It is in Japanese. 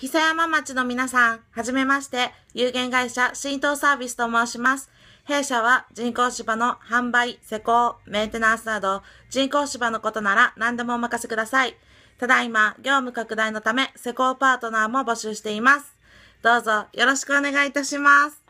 久山町の皆さん、はじめまして、有限会社浸透サービスと申します。弊社は人工芝の販売、施工、メンテナンスなど、人工芝のことなら何でもお任せください。ただいま、業務拡大のため、施工パートナーも募集しています。どうぞよろしくお願いいたします。